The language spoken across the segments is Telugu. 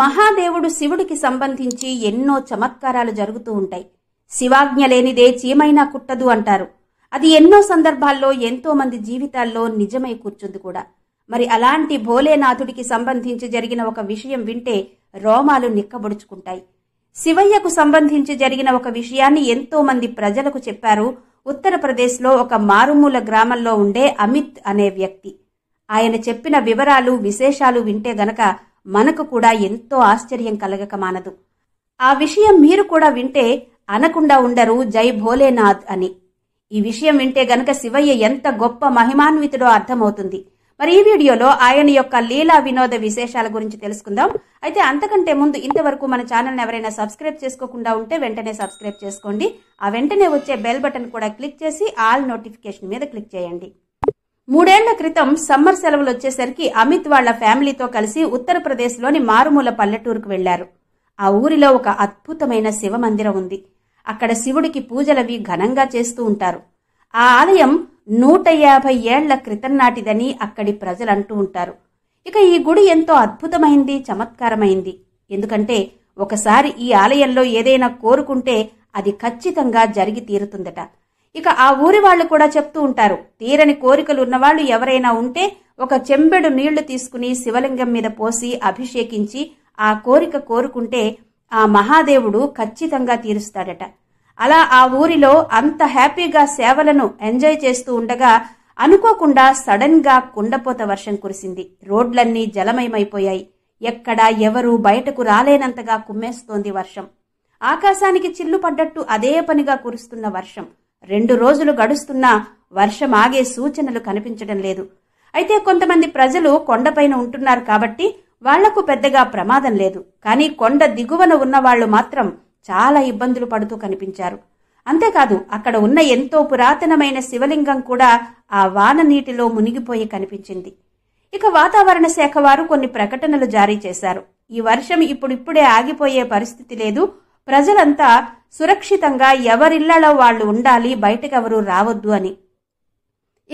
మహాదేవుడు శివుడికి సంబంధించి ఎన్నో చమత్కారాలు జరుగుతూ ఉంటాయి శివాజ్ఞ లేనిదే చీమైనా కుట్టదు అంటారు అది ఎన్నో సందర్భాల్లో ఎంతో మంది జీవితాల్లో నిజమై కూర్చుంది కూడా మరి అలాంటి భోలేనాథుడికి సంబంధించి జరిగిన ఒక విషయం వింటే రోమాలు నిక్కబొడుచుకుంటాయి శివయ్యకు సంబంధించి జరిగిన ఒక విషయాన్ని ఎంతో మంది ప్రజలకు చెప్పారు ఉత్తరప్రదేశ్లో ఒక మారుమూల గ్రామంలో ఉండే అమిత్ అనే వ్యక్తి ఆయన చెప్పిన వివరాలు విశేషాలు వింటే గనక మనకు కూడా ఎంతో ఆశ్చర్యం కలగక మానదు ఆ విషయం మీరు కూడా వింటే అనకుండా ఉండరు జై భోలేనాథ్ అని ఈ విషయం వింటే గనక శివయ్య ఎంత గొప్ప మహిమాన్వితుడో అర్థమవుతుంది మరి ఈ వీడియోలో ఆయన యొక్క లీలా వినోద విశేషాల గురించి తెలుసుకుందాం అయితే అంతకంటే ముందు ఇంతవరకు మన ఛానల్ని ఎవరైనా సబ్స్క్రైబ్ చేసుకోకుండా ఉంటే వెంటనే సబ్స్క్రైబ్ చేసుకోండి ఆ వెంటనే వచ్చే బెల్ బటన్ కూడా క్లిక్ చేసి ఆల్ నోటిఫికేషన్ మీద క్లిక్ చేయండి మూడేళ్ల క్రితం సమ్మర్ సెలవులు వచ్చేసరికి అమిత్ వాళ్ల ఫ్యామిలీతో కలిసి ఉత్తరప్రదేశ్లోని మారుమూల పల్లెటూరుకు వెళ్లారు ఆ ఊరిలో ఒక అద్భుతమైన శివమందిరం ఉంది అక్కడ శివుడికి పూజలవి ఘనంగా చేస్తూ ఉంటారు ఆ ఆలయం నూట యాభై ఏళ్ల క్రితం నాటిదని అక్కడి ప్రజలంటూ ఉంటారు ఇక ఈ గుడి ఎంతో అద్భుతమైంది చమత్కారమైంది ఎందుకంటే ఒకసారి ఈ ఆలయంలో ఏదైనా కోరుకుంటే అది ఖచ్చితంగా జరిగి తీరుతుందట ఇక ఆ ఊరి వాళ్ళు కూడా చెప్తూ ఉంటారు తీరని కోరికలు ఉన్నవాళ్ళు ఎవరైనా ఉంటే ఒక చెంబెడు నీళ్లు తీసుకుని శివలింగం మీద పోసి అభిషేకించి ఆ కోరిక కోరుకుంటే ఆ మహాదేవుడు ఖచ్చితంగా తీరుస్తాడట అలా ఆ ఊరిలో అంత హ్యాపీగా సేవలను ఎంజాయ్ చేస్తూ ఉండగా అనుకోకుండా సడన్గా కుండపోత వర్షం కురిసింది రోడ్లన్నీ జలమయమైపోయాయి ఎక్కడా ఎవరూ బయటకు రాలేనంతగా కుమ్మేస్తోంది వర్షం ఆకాశానికి చిల్లు పడ్డట్టు అదే పనిగా కురుస్తున్న వర్షం రెండు రోజులు గడుస్తున్నా వర్షం ఆగే సూచనలు కనిపించడం లేదు అయితే కొంతమంది ప్రజలు కొండపైన ఉంటున్నారు కాబట్టి వాళ్లకు పెద్దగా ప్రమాదం లేదు కానీ కొండ దిగువన ఉన్నవాళ్లు మాత్రం చాలా ఇబ్బందులు పడుతూ కనిపించారు అంతేకాదు అక్కడ ఉన్న ఎంతో పురాతనమైన శివలింగం కూడా ఆ వాన నీటిలో మునిగిపోయి కనిపించింది ఇక వాతావరణ శాఖ వారు కొన్ని ప్రకటనలు జారీ చేశారు ఈ వర్షం ఇప్పుడిప్పుడే ఆగిపోయే పరిస్థితి లేదు ప్రజలంతా సురక్షితంగా ఎవరిళ్లలో వాళ్ళు ఉండాలి బయటకెవరూ రావద్దు అని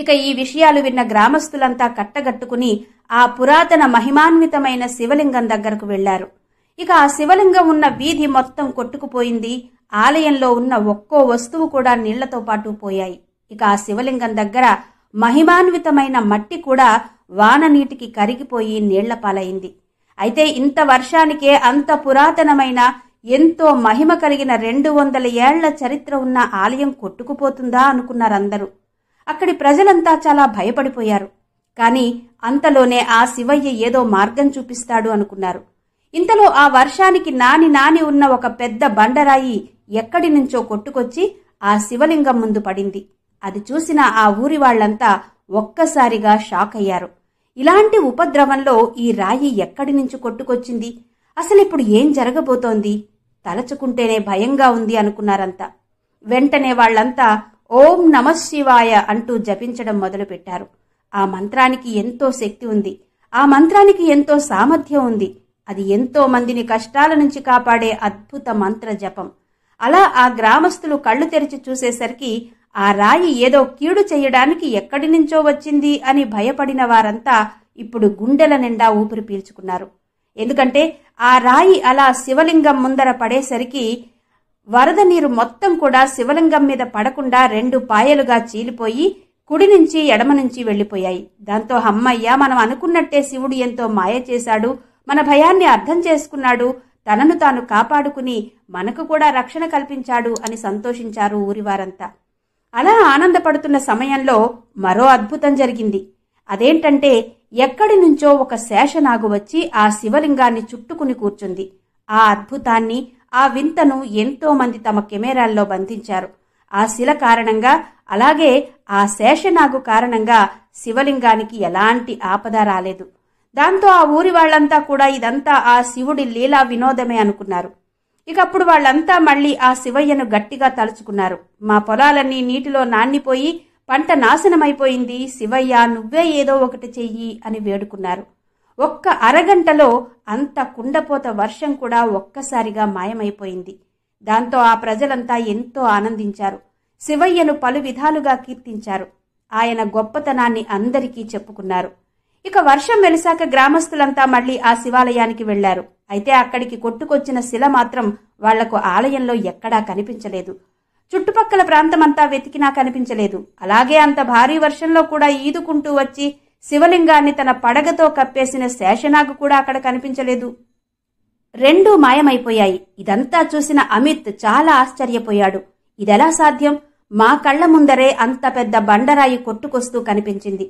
ఇక ఈ విషయాలు విన్న గ్రామస్తులంతా కట్టగట్టుకుని ఆ పురాతన మహిమాన్వితమైన శివలింగం దగ్గరకు వెళ్లారు ఇక ఆ శివలింగం ఉన్న వీధి మొత్తం కొట్టుకుపోయింది ఆలయంలో ఉన్న ఒక్కో వస్తువు కూడా నీళ్లతో పాటు పోయాయి ఇక ఆ శివలింగం దగ్గర మహిమాన్వితమైన మట్టి కూడా వాన నీటికి కరిగిపోయి నీళ్ల పాలైంది అయితే ఇంత వర్షానికే అంత పురాతనమైన ఎంతో మహిమ కలిగిన రెండు వందల ఏళ్ల చరిత్ర ఉన్న ఆలయం కొట్టుకుపోతుందా అనుకున్నారందరూ అక్కడి ప్రజలంతా చాలా భయపడిపోయారు కానీ అంతలోనే ఆ శివయ్య ఏదో మార్గం చూపిస్తాడు అనుకున్నారు ఇంతలో ఆ వర్షానికి నాని నాని ఉన్న ఒక పెద్ద బండరాయి ఎక్కడి నుంచో కొట్టుకొచ్చి ఆ శివలింగం ముందు పడింది అది చూసిన ఆ ఊరి వాళ్లంతా ఒక్కసారిగా షాక్ అయ్యారు ఇలాంటి ఉపద్రవంలో ఈ రాయి ఎక్కడి నుంచి కొట్టుకొచ్చింది అసలు ఇప్పుడు ఏం జరగబోతోంది తలచుకుంటేనే భయంగా ఉంది అనుకున్నారంతా వెంటనే వాళ్ళంతా ఓం నమ శివాయ అంటూ జపించడం మొదలుపెట్టారు ఆ మంత్రానికి ఎంతో శక్తి ఉంది ఆ మంత్రానికి ఎంతో సామర్థ్యం ఉంది అది ఎంతో మందిని కష్టాల నుంచి కాపాడే అద్భుత మంత్ర జపం అలా ఆ గ్రామస్తులు కళ్ళు తెరిచి చూసేసరికి ఆ రాయి ఏదో కీడు చేయడానికి ఎక్కడి నుంచో వచ్చింది అని భయపడిన వారంతా ఇప్పుడు గుండెల నిండా ఊపిరి పీల్చుకున్నారు ఎందుకంటే ఆ రాయి అలా శివలింగం ముందర పడేసరికి వరద నీరు మొత్తం కూడా శివలింగం మీద పడకుండా రెండు పాయలుగా చీలిపోయి కుడి నుంచి ఎడమ నుంచి వెళ్ళిపోయాయి దాంతో హమ్మయ్య మనం అనుకున్నట్టే శివుడు ఎంతో మాయ చేశాడు మన భయాన్ని అర్థం చేసుకున్నాడు తనను తాను కాపాడుకుని మనకు కూడా రక్షణ కల్పించాడు అని సంతోషించారు ఊరివారంతా అలా ఆనందపడుతున్న సమయంలో మరో అద్భుతం జరిగింది అదేంటంటే ఎక్కడి నుంచో ఒక శేషనాగు వచ్చి ఆ శివలింగాన్ని చుట్టుకుని కూర్చుంది ఆ అద్భుతాన్ని ఆ వింతను ఎంతో మంది తమ కెమెరాల్లో బంధించారు ఆ శిల కారణంగా అలాగే ఆ శేషనాగు కారణంగా శివలింగానికి ఎలాంటి ఆపద రాలేదు దాంతో ఆ ఊరి వాళ్ళంతా కూడా ఇదంతా ఆ శివుడి లీలా వినోదమే అనుకున్నారు ఇక అప్పుడు వాళ్ళంతా మళ్ళీ ఆ శివయ్యను గట్టిగా తలుచుకున్నారు మా పొలాలన్నీ నీటిలో నానిపోయి పంట నాశనమైపోయింది శివయ్య నువ్వే ఏదో ఒకటి చెయ్యి అని వేడుకున్నారు ఒక్క అరగంటలో అంత కుండపోత వర్షం కూడా ఒక్కసారిగా మాయమైపోయింది దాంతో ఆ ప్రజలంతా ఎంతో ఆనందించారు శివయ్యను పలు విధాలుగా కీర్తించారు ఆయన గొప్పతనాన్ని అందరికీ చెప్పుకున్నారు ఇక వర్షం వెలిశాక గ్రామస్తులంతా మళ్లీ ఆ శివాలయానికి వెళ్లారు అయితే అక్కడికి కొట్టుకొచ్చిన శిల మాత్రం వాళ్లకు ఆలయంలో ఎక్కడా కనిపించలేదు చుట్టుపక్కల ప్రాంతమంతా వెతికినా కనిపించలేదు అలాగే అంత భారీ వర్షంలో కూడా ఈదుకుంటూ వచ్చి శివలింగాన్ని తన పడగతో కప్పేసిన శేషనాగు కూడా అక్కడ కనిపించలేదు రెండూ మాయమైపోయాయి ఇదంతా చూసిన అమిత్ చాలా ఆశ్చర్యపోయాడు ఇదెలా సాధ్యం మా కళ్ల ముందరే అంత పెద్ద బండరాయి కొట్టుకొస్తూ కనిపించింది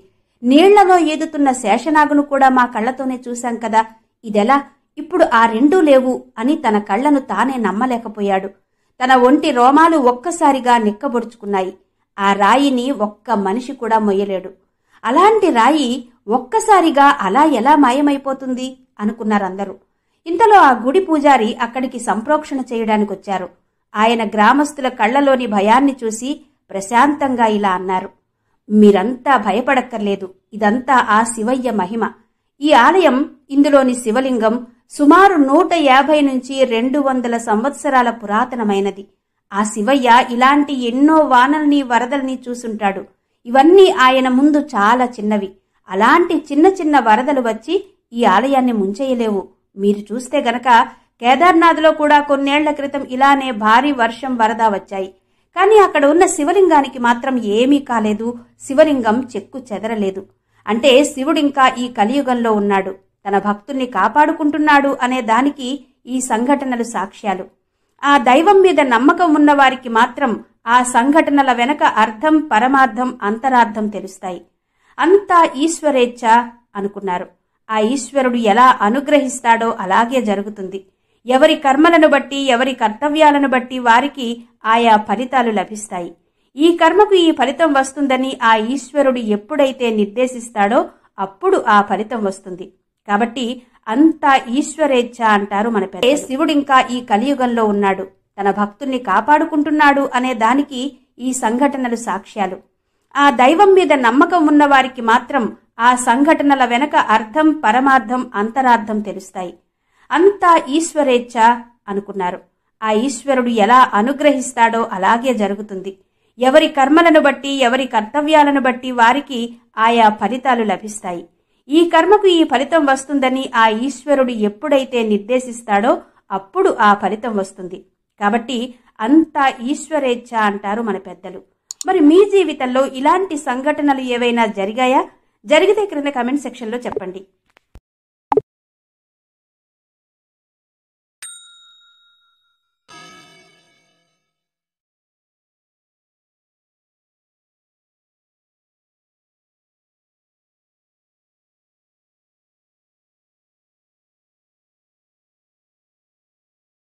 నీళ్లలో ఈదుతున్న శేషనాగును కూడా మా కళ్లతోనే చూశాం కదా ఇదెలా ఇప్పుడు ఆ రెండూ లేవు అని తన కళ్లను తానే నమ్మలేకపోయాడు తన ఒంటి రోమాలు ఒక్కసారిగా నిక్కబొడుచుకున్నాయి ఆ రాయిని ఒక్క మనిషి కూడా మొయ్యలేడు అలాంటి రాయి ఒక్కసారిగా అలా ఎలా మాయమైపోతుంది అనుకున్నారందరూ ఇంతలో ఆ గుడి పూజారి అక్కడికి సంప్రోక్షణ చేయడానికి వచ్చారు ఆయన గ్రామస్తుల కళ్లలోని భయాన్ని చూసి ప్రశాంతంగా ఇలా అన్నారు మీరంతా భయపడక్కర్లేదు ఇదంతా ఆ శివయ్య మహిమ ఈ ఆలయం ఇందులోని శివలింగం సుమారు నూట యాభై నుంచి రెండు వందల సంవత్సరాల పురాతనమైనది ఆ శివయ్య ఇలాంటి ఎన్నో వానల్ని వరదల్ని చూసుంటాడు ఇవన్నీ ఆయన ముందు చాలా చిన్నవి అలాంటి చిన్న చిన్న వరదలు వచ్చి ఈ ఆలయాన్ని ముంచేయలేవు మీరు చూస్తే గనక కేదార్నాథ్లో కూడా కొన్నేళ్ల క్రితం ఇలానే భారీ వర్షం వరద వచ్చాయి కానీ అక్కడ ఉన్న శివలింగానికి మాత్రం ఏమీ కాలేదు శివలింగం చెక్కు చెదరలేదు అంటే శివుడింకా ఈ కలియుగంలో ఉన్నాడు తన భక్తుణ్ణి కాపాడుకుంటున్నాడు అనే దానికి ఈ సంఘటనలు సాక్ష్యాలు ఆ దైవం మీద నమ్మకం ఉన్నవారికి మాత్రం ఆ సంఘటనల వెనక అర్థం పరమార్థం అంతరార్థం తెలుస్తాయి అంతా ఈశ్వరేచ్ఛ అనుకున్నారు ఆ ఈశ్వరుడు ఎలా అనుగ్రహిస్తాడో అలాగే జరుగుతుంది ఎవరి కర్మలను బట్టి ఎవరి కర్తవ్యాలను బట్టి వారికి ఆయా ఫలితాలు లభిస్తాయి ఈ కర్మకు ఈ ఫలితం వస్తుందని ఆ ఈశ్వరుడు ఎప్పుడైతే నిర్దేశిస్తాడో అప్పుడు ఆ ఫలితం వస్తుంది కాబట్టి అంత ఈశ్వరేచ్ఛ అంటారు మన పెద్ద శివుడు ఇంకా ఈ కలియుగంలో ఉన్నాడు తన భక్తుల్ని కాపాడుకుంటున్నాడు అనే దానికి ఈ సంఘటనలు సాక్ష్యాలు ఆ దైవం మీద నమ్మకం ఉన్నవారికి మాత్రం ఆ సంఘటనల వెనక అర్థం పరమార్థం అంతరార్థం తెలుస్తాయి అంతా ఈశ్వరేచ్ఛ అనుకున్నారు ఆ ఈశ్వరుడు ఎలా అనుగ్రహిస్తాడో అలాగే జరుగుతుంది ఎవరి కర్మలను బట్టి ఎవరి కర్తవ్యాలను బట్టి వారికి ఆయా ఫలితాలు లభిస్తాయి ఈ కర్మకు ఈ ఫలితం వస్తుందని ఆ ఈశ్వరుడు ఎప్పుడైతే నిర్దేశిస్తాడో అప్పుడు ఆ ఫలితం వస్తుంది కాబట్టి అంతా ఈశ్వరేచ్ఛ అంటారు మన పెద్దలు మరి మీ జీవితంలో ఇలాంటి సంఘటనలు ఏవైనా జరిగాయా జరిగితే క్రింద కమెంట్ సెక్షన్లో చెప్పండి